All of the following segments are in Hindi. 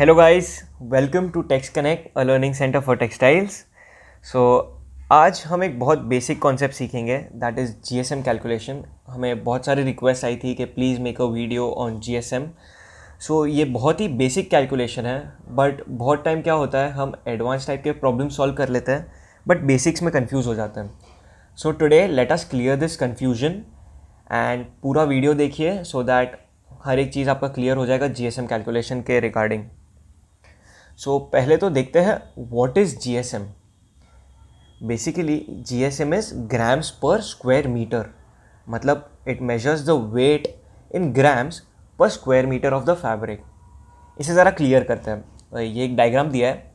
Hello guys welcome to Tex Connect a learning centre for textiles so आज हम एक बहुत बेसिक कॉन्सेप्ट सीखेंगे दैट इज़ जीएसएम कैलकुलेशन हमें बहुत सारी रिक्वेस्ट आई थी कि please make a video on GSM so ये बहुत ही बेसिक कैलकुलेशन है बट बहुत टाइम क्या होता है हम एडवांस टाइप के प्रॉब्लम सॉल्व कर लेते हैं बट बेसिक्स में कन्फ्यूज़ हो जाते हैं so today let us clear this confusion and पूरा वीडियो देखिए सो दैट हर एक चीज़ आपका क्लियर हो जाएगा जीएसएम कैलकुलेशन के रिगार्डिंग सो so, पहले तो देखते हैं what is G S M basically G S M is grams पर स्क्वायर मीटर मतलब it measures the weight in grams पर square metre of the fabric इसे ज़रा क्लियर करते हैं ये एक डायग्राम दिया है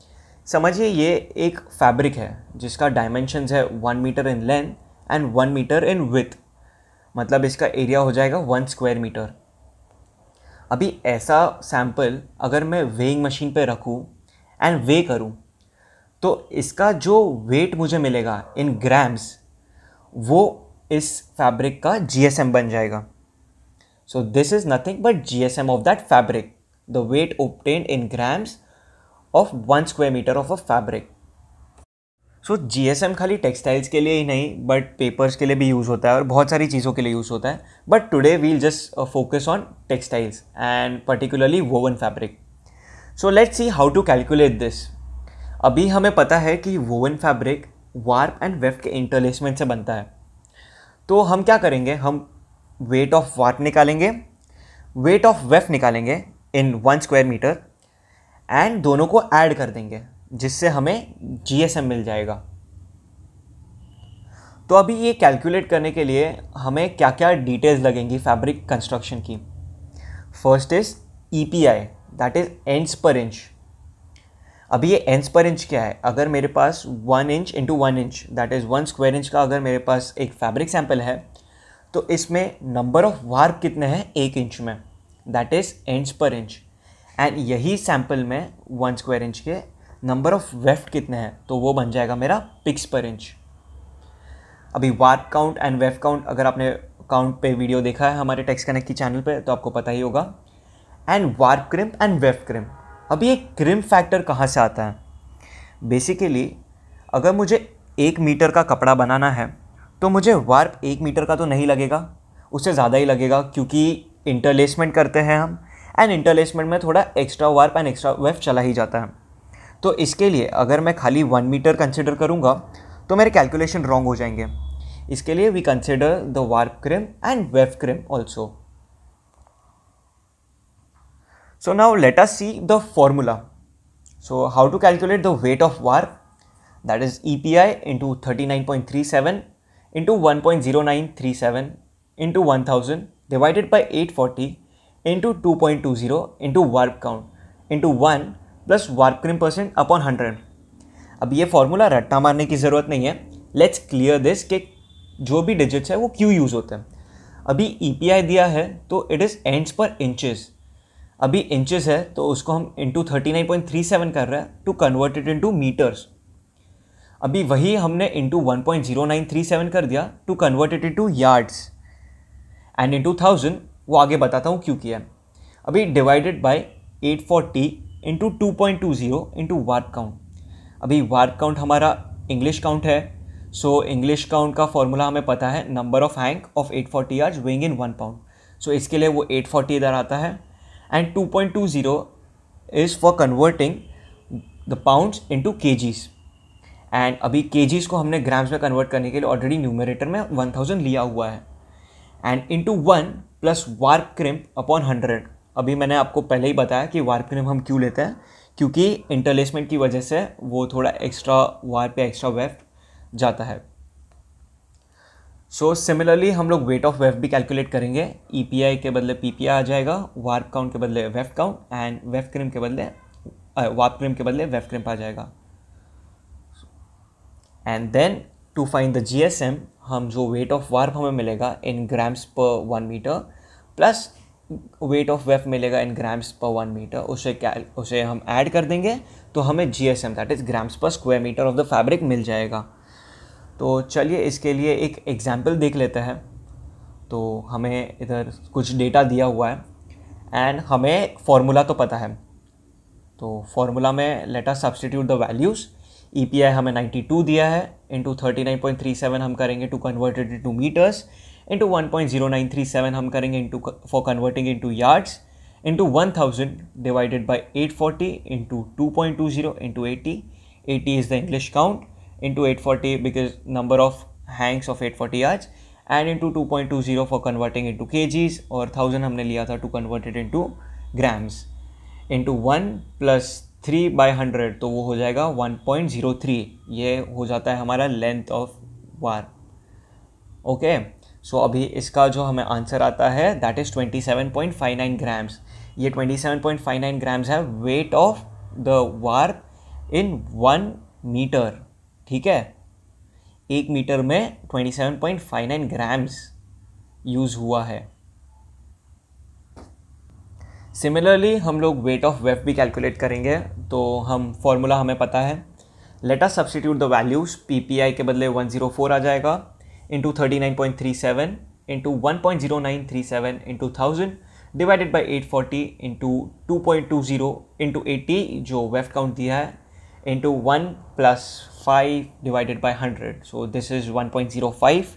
समझिए ये एक फैब्रिक है जिसका डायमेंशंस है one metre in length and one metre in width मतलब इसका एरिया हो जाएगा वन स्क्वायर मीटर अभी ऐसा सैम्पल अगर मैं वेइंग मशीन पे रखूँ एंड वे करूँ तो इसका जो वेट मुझे मिलेगा इन ग्राम्स वो इस फैब्रिक का जीएसएम बन जाएगा so this is nothing but GSM of that fabric the weight obtain in grams of one square metre of a fabric so G S M खाली टेक्सटाइल्स के लिए ही नहीं बट पेपर्स के लिए भी यूज़ होता है और बहुत सारी चीज़ों के लिए यूज़ होता है but today we'll just focus on textiles and particularly woven fabric so let's see how to calculate this अभी हमें पता है कि woven fabric warp and weft के इंटरलेसमेंट से बनता है तो हम क्या करेंगे हम वेट ऑफ वार्प निकालेंगे वेट ऑफ वेफ्ट निकालेंगे in one square metre and दोनों को ऐड कर देंगे जिससे हमें जी मिल जाएगा तो अभी ये कैलकुलेट करने के लिए हमें क्या क्या डिटेल्स लगेंगी फैब्रिक कंस्ट्रक्शन की first is E P I that is ends per inch अभी ये एंड्स पर इंच क्या है अगर मेरे पास one inch into one inch that is one square inch का अगर मेरे पास एक फैब्रिक सैम्पल है तो इसमें नंबर ऑफ वार्प कितने हैं एक इंच में that is ends per inch and यही सैम्पल में वन स्क्वायर इंच के नंबर ऑफ वेफ्ट कितने हैं तो वो बन जाएगा मेरा पिक्स पर इंच अभी warp count and weft count अगर आपने काउंट पे वीडियो देखा है हमारे टेक्स कनेक्ट की चैनल पे तो आपको पता ही होगा and warp crimp and weft crimp अब ये क्रिम्प फैक्टर कहाँ से आता है बेसिकली अगर मुझे एक मीटर का कपड़ा बनाना है तो मुझे वार्प एक मीटर का तो नहीं लगेगा उससे ज़्यादा ही लगेगा क्योंकि इंटरलेसमेंट करते हैं हम एंड इंटरलेसमेंट में थोड़ा extra warp and extra weft चला ही जाता है तो इसके लिए अगर मैं खाली वन मीटर कंसिडर करूँगा तो मेरे कैलकुलेशन रॉन्ग हो जाएंगे इसके लिए we consider the warp crimp and weft crimp also So now let us see the formula. So how to calculate the weight of wire that is EPI into 39.37 into 1.0937 into 1000 divided by 840 into 2.20 into warp count into 1 plus warp crimp percent upon 100 ab ye formula ratta marne ki zarurat nahi hai let's clear this ke jo bhi digits hai wo क्यों use hote hain अभी ई दिया है तो it is ends per inches अभी इंचेस है तो उसको हम into thirty nine point three seven कर रहे हैं to convert it into metres अभी वही हमने into one point zero nine three seven कर दिया to convert it into yards and into thousand वो आगे बताता हूँ क्यों किया अभी divided by eight forty into two point two zero into warp count अभी वार्ड काउंट हमारा इंग्लिश काउंट है सो इंग्लिश काउंट का फॉर्मूला हमें पता है number of hank of eight forty yards weighing in one pound so इसके लिए वो एट फोर्टी इधर आता है and 2.20 is for converting the pounds into kgs and अभी के को हमने ग्राम्स में कन्वर्ट करने के लिए ऑलरेडी न्यूमरेटर में 1000 लिया हुआ है and into one plus warp crimp upon hundred अभी मैंने आपको पहले ही बताया कि वार्क क्रिम्प हम क्यों लेते हैं क्योंकि इंटरलेसमेंट की वजह से वो थोड़ा एक्स्ट्रा वार पे एक्स्ट्रा वेफ्ट जाता है सो so, सिमिलरली हम लोग वेट ऑफ वेफ भी कैलकुलेट करेंगे ई e के बदले पी आ जाएगा वार्प काउंट के बदले weft count and weft crimp के बदले वार्प uh, क्रीम के बदले वेफ क्रीम आ जाएगा and then to find the G हम जो वेट ऑफ वार्प हमें मिलेगा in grams per one metre plus weight of weft मिलेगा in grams per one metre उसे क्या उसे हम ऐड कर देंगे तो हमें G S M that is grams पर square metre of the fabric मिल जाएगा तो चलिए इसके लिए एक एग्ज़ाम्पल देख लेते हैं तो हमें इधर कुछ डेटा दिया हुआ है एंड हमें फार्मूला तो पता है तो फार्मूला में later substitute the values E P I हमें 92 दिया है इंटू थर्टी हम करेंगे to converted to metres into one हम करेंगे into for converting into yards into one thousand divided by eight forty into two two point zero into eighty eighty is the English count into 840 because number of hangs of 840 yards and into 2.20 for converting into kgs or 1000 हमने लिया था to convert it into grams into 1 plus 3 by 100 तो वो हो जाएगा 1.03 ये हो जाता है हमारा length of warp okay so अभी इसका जो हमें आंसर आता है दैट इज़ 27.59 ग्राम्स ये 27.59 ग्राम्स है weight of the warp in one metre ठीक है एक मीटर में twenty seven point five nine grams use हुआ है सिमिलरली हम लोग वेट ऑफ वेफ भी कैलकुलेट करेंगे तो हम फॉर्मूला हमें पता है us substitute the values P P I के बदले फोर आ जाएगा into thirty nine point three seven into one point zero nine three seven into thousand divided by eight forty into two point two zero into eighty जो वेफ काउंट दिया है into one plus 5 divided by 100 so this is 1.05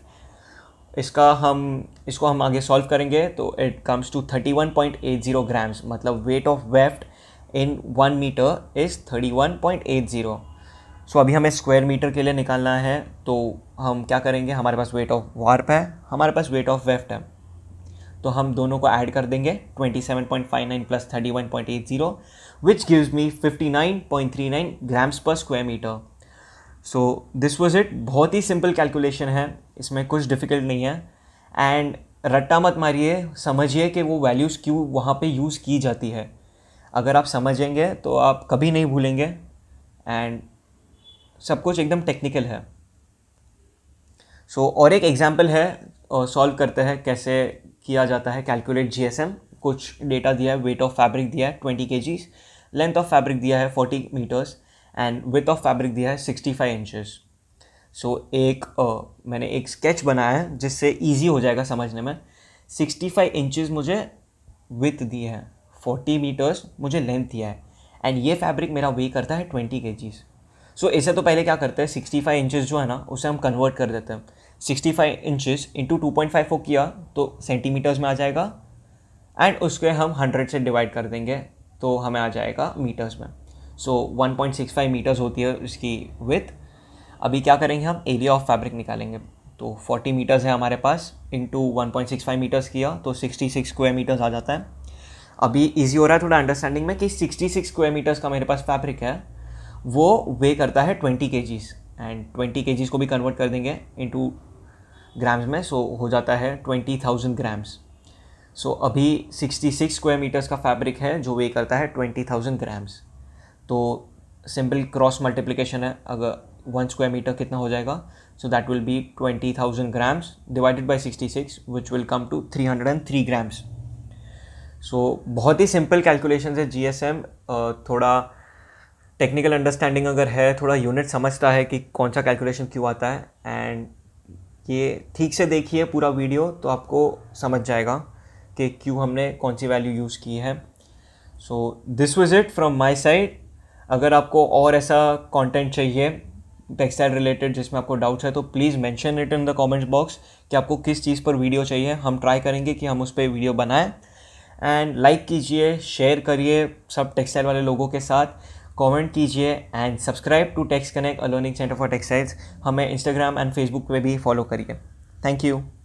इसका हम इसको हम आगे सॉल्व करेंगे तो इट कम्स टू 31.80 ग्राम्स मतलब weight of weft in one metre is 31.80 so अभी हमें स्क्वायर मीटर के लिए निकालना है तो हम क्या करेंगे हमारे पास वेट ऑफ वार्प है हमारे पास वेट ऑफ वेफ्ट है तो हम दोनों को ऐड कर देंगे 27.59 plus 31.80 which gives me 59.39 grams पर square metre so this was it बहुत ही सिंपल कैलकुलेशन है इसमें कुछ डिफ़िकल्ट नहीं है एंड रट्टा मत मारिए समझिए कि वो वैल्यूज़ क्यों वहाँ पे यूज़ की जाती है अगर आप समझेंगे तो आप कभी नहीं भूलेंगे एंड सब कुछ एकदम टेक्निकल है सो so, और एक एग्जाम्पल है सॉल्व करते हैं कैसे किया जाता है कैलकुलेट जीएसएम कुछ डेटा दिया है वेट ऑफ फैब्रिक दिया है ट्वेंटी के लेंथ ऑफ फैब्रिक दिया है forty metres and width of fabric दिया है सिक्सटी फाइव इंचज़ सो एक uh, मैंने एक स्केच बनाया है जिससे ईजी हो जाएगा समझने में सिक्सटी फाइव इंचज़ मुझे विथ दिए हैं फोर्टी मीटर्स मुझे लेंथ दिया है एंड ये फैब्रिक मेरा वे करता है ट्वेंटी के जीज़ सो इसे तो पहले क्या करते हैं सिक्सटी फाइव इंचज़ जो है ना उसे हम कन्वर्ट कर देते हैं sixty five inches into two point five को किया तो सेंटीमीटर्स में आ जाएगा एंड उसके हम हंड्रेड से डिवाइड कर देंगे तो हमें आ जाएगा मीटर्स में so one point six five metres होती है उसकी विथ अभी क्या करेंगे हम एरिया ऑफ फैब्रिक निकालेंगे तो फोर्टी मीटर्स है हमारे पास इंटू फाइव मीटर्स किया तो सिक्सटी सिक्स स्क्वायर मीटर्स आ जाता है अभी ईजी हो रहा है थोड़ा अंडरस्टैंडिंग में कि सिक्सटी सिक्स स्क्वायर मीटर्स का मेरे पास फैब्रिक है वो वे करता है ट्वेंटी के जीज़ एंड ट्वेंटी के जीज़ को भी कन्वर्ट कर देंगे इंटू ग्राम्स में सो हो जाता है ट्वेंटी थाउजेंड ग्राम्स सो अभी सिक्सटी सिक्स स्क्वायर मीटर्स का फैब्रिक है जो वे करता है ट्वेंटी थाउजेंड ग्राम्स तो सिंपल क्रॉस मल्टीप्लिकेशन है अगर वन स्क्वायर मीटर कितना हो जाएगा so that will be twenty thousand grams divided by sixty six which will come to three hundred and three grams so बहुत ही सिंपल कैलकुलेशन है जी एस एम थोड़ा टेक्निकल अंडरस्टैंडिंग अगर है थोड़ा यूनिट समझता है कि कौन सा कैलकुलेशन क्यों आता है एंड ये ठीक से देखिए पूरा वीडियो तो आपको समझ जाएगा कि क्यों हमने कौन सी वैल्यू यूज़ की है so this was it from my side अगर आपको और ऐसा कंटेंट चाहिए टेक्सटाइल रिलेटेड जिसमें आपको डाउट्स है तो please mention it in the comments box कि आपको किस चीज़ पर वीडियो चाहिए हम ट्राई करेंगे कि हम उस पर वीडियो बनाएं एंड लाइक कीजिए शेयर करिए सब टेक्सटाइल वाले लोगों के साथ कमेंट कीजिए and subscribe to Tex Connect a learning centre for textiles हमें इंस्टाग्राम एंड फेसबुक पे भी फॉलो करिए थैंक यू